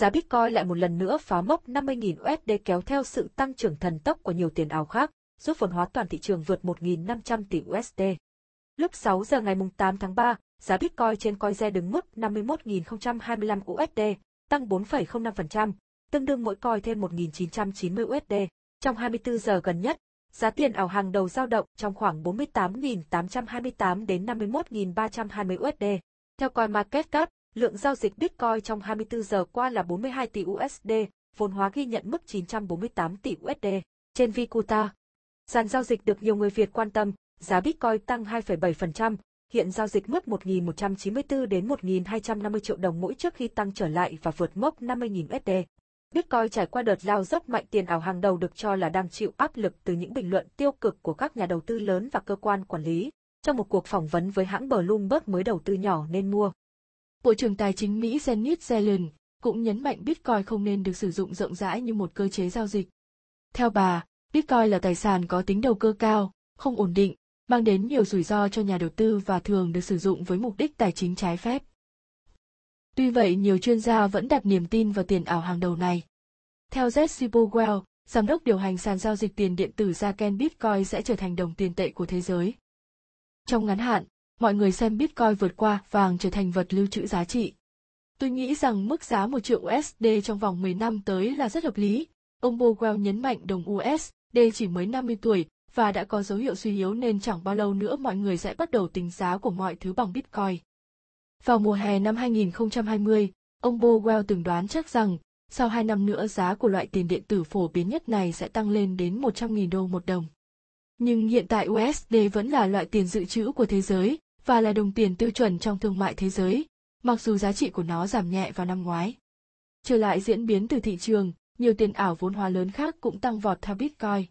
giá Bitcoin lại một lần nữa phá mốc 50.000 USD kéo theo sự tăng trưởng thần tốc của nhiều tiền ảo khác, giúp vốn hóa toàn thị trường vượt 1.500 tỷ USD. Lúc 6 giờ ngày 8 tháng 3, giá Bitcoin trên CoinGe đứng mức 51.025 USD, tăng 4,05%, tương đương mỗi coin thêm 1.990 USD. Trong 24 giờ gần nhất, giá tiền ảo hàng đầu giao động trong khoảng 48.828 đến 51.320 USD. Theo CoinMarketCap, Lượng giao dịch Bitcoin trong 24 giờ qua là 42 tỷ USD, vốn hóa ghi nhận mức 948 tỷ USD. Trên Vicuta, sàn giao dịch được nhiều người Việt quan tâm, giá Bitcoin tăng 2,7%, hiện giao dịch mức 1.194 đến 1.250 triệu đồng mỗi trước khi tăng trở lại và vượt mốc 50.000 USD. Bitcoin trải qua đợt lao dốc mạnh tiền ảo hàng đầu được cho là đang chịu áp lực từ những bình luận tiêu cực của các nhà đầu tư lớn và cơ quan quản lý. Trong một cuộc phỏng vấn với hãng Bloomberg mới đầu tư nhỏ nên mua, Bộ trưởng Tài chính Mỹ Janet Yellen cũng nhấn mạnh Bitcoin không nên được sử dụng rộng rãi như một cơ chế giao dịch. Theo bà, Bitcoin là tài sản có tính đầu cơ cao, không ổn định, mang đến nhiều rủi ro cho nhà đầu tư và thường được sử dụng với mục đích tài chính trái phép. Tuy vậy, nhiều chuyên gia vẫn đặt niềm tin vào tiền ảo hàng đầu này. Theo Jesse Powell, giám đốc điều hành sàn giao dịch tiền điện tử Zaken Bitcoin sẽ trở thành đồng tiền tệ của thế giới. Trong ngắn hạn, mọi người xem Bitcoin vượt qua vàng trở thành vật lưu trữ giá trị. Tôi nghĩ rằng mức giá 1 triệu USD trong vòng 10 năm tới là rất hợp lý. Ông Powell nhấn mạnh đồng USD chỉ mới 50 tuổi và đã có dấu hiệu suy yếu nên chẳng bao lâu nữa mọi người sẽ bắt đầu tính giá của mọi thứ bằng Bitcoin. Vào mùa hè năm 2020, ông Powell từng đoán chắc rằng sau 2 năm nữa giá của loại tiền điện tử phổ biến nhất này sẽ tăng lên đến 100.000 đô một đồng. Nhưng hiện tại USD vẫn là loại tiền dự trữ của thế giới và là đồng tiền tiêu chuẩn trong thương mại thế giới, mặc dù giá trị của nó giảm nhẹ vào năm ngoái. Trở lại diễn biến từ thị trường, nhiều tiền ảo vốn hóa lớn khác cũng tăng vọt theo Bitcoin.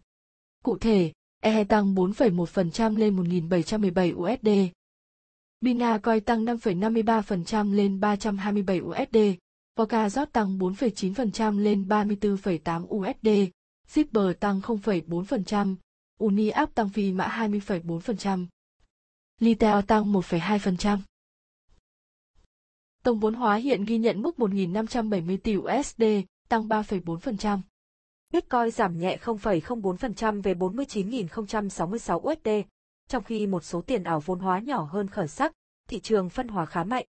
Cụ thể, EH tăng 4,1% lên 1.717 USD. Bina Coin tăng 5,53% lên 327 USD. Polkadot tăng 4,9% lên 34,8 USD. Zipper tăng 0,4%. Uniapp tăng phi mã 20,4%. Litel tăng 1,2%. Tổng vốn hóa hiện ghi nhận mức 1.570 tỷ USD, tăng 3,4%. Bitcoin giảm nhẹ 0,04% về 49.066 USD, trong khi một số tiền ảo vốn hóa nhỏ hơn khởi sắc, thị trường phân hóa khá mạnh.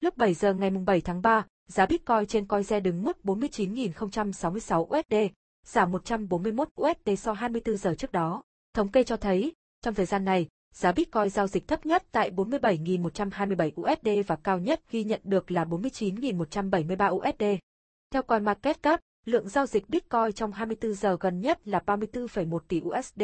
Lúc 7 giờ ngày 7 tháng 3, giá Bitcoin trên CoinGe đứng mức 49.066 USD, giảm 141 USD so 24 giờ trước đó. Thống kê cho thấy, trong thời gian này, giá Bitcoin giao dịch thấp nhất tại 47.127 USD và cao nhất ghi nhận được là 49.173 USD. Theo CoinMarketCap, lượng giao dịch Bitcoin trong 24 giờ gần nhất là 34,1 tỷ USD,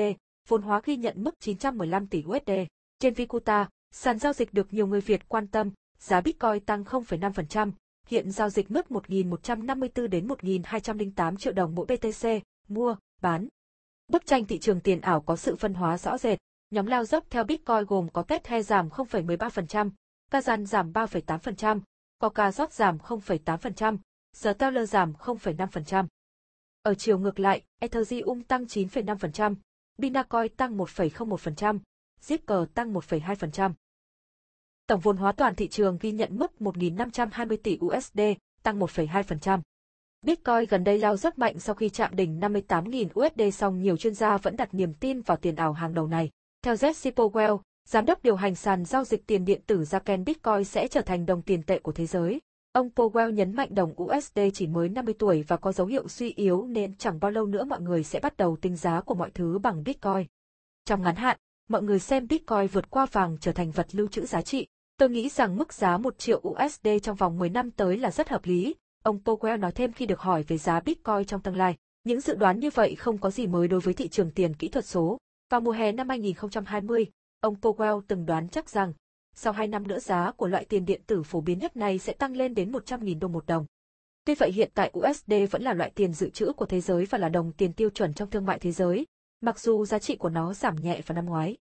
vốn hóa ghi nhận mức 915 tỷ USD. Trên Vicuta, sàn giao dịch được nhiều người Việt quan tâm, giá Bitcoin tăng 0,5%, hiện giao dịch mức 1.154 đến 1.208 triệu đồng mỗi BTC, mua, bán. Bức tranh thị trường tiền ảo có sự phân hóa rõ rệt. Nhóm lao dốc theo Bitcoin gồm có he giảm 0,13%, Kazan giảm 3,8%, Coca Short giảm 0,8%, Stellar giảm 0,5%. Ở chiều ngược lại, Ethereum um tăng 9,5%, Binacoin tăng 1,01%, Zipper tăng 1,2%. Tổng vốn hóa toàn thị trường ghi nhận mức 1.520 tỷ USD, tăng 1,2%. Bitcoin gần đây lao rất mạnh sau khi chạm đỉnh 58.000 USD song nhiều chuyên gia vẫn đặt niềm tin vào tiền ảo hàng đầu này. Theo Jesse Powell, giám đốc điều hành sàn giao dịch tiền điện tử Japan Bitcoin sẽ trở thành đồng tiền tệ của thế giới. Ông Powell nhấn mạnh đồng USD chỉ mới 50 tuổi và có dấu hiệu suy yếu nên chẳng bao lâu nữa mọi người sẽ bắt đầu tính giá của mọi thứ bằng Bitcoin. Trong ngắn hạn, mọi người xem Bitcoin vượt qua vàng trở thành vật lưu trữ giá trị. Tôi nghĩ rằng mức giá 1 triệu USD trong vòng 10 năm tới là rất hợp lý, ông Powell nói thêm khi được hỏi về giá Bitcoin trong tương lai. Những dự đoán như vậy không có gì mới đối với thị trường tiền kỹ thuật số. Vào mùa hè năm 2020, ông Powell từng đoán chắc rằng, sau 2 năm nữa giá của loại tiền điện tử phổ biến nhất này sẽ tăng lên đến 100.000 đô một đồng. Tuy vậy hiện tại USD vẫn là loại tiền dự trữ của thế giới và là đồng tiền tiêu chuẩn trong thương mại thế giới, mặc dù giá trị của nó giảm nhẹ vào năm ngoái.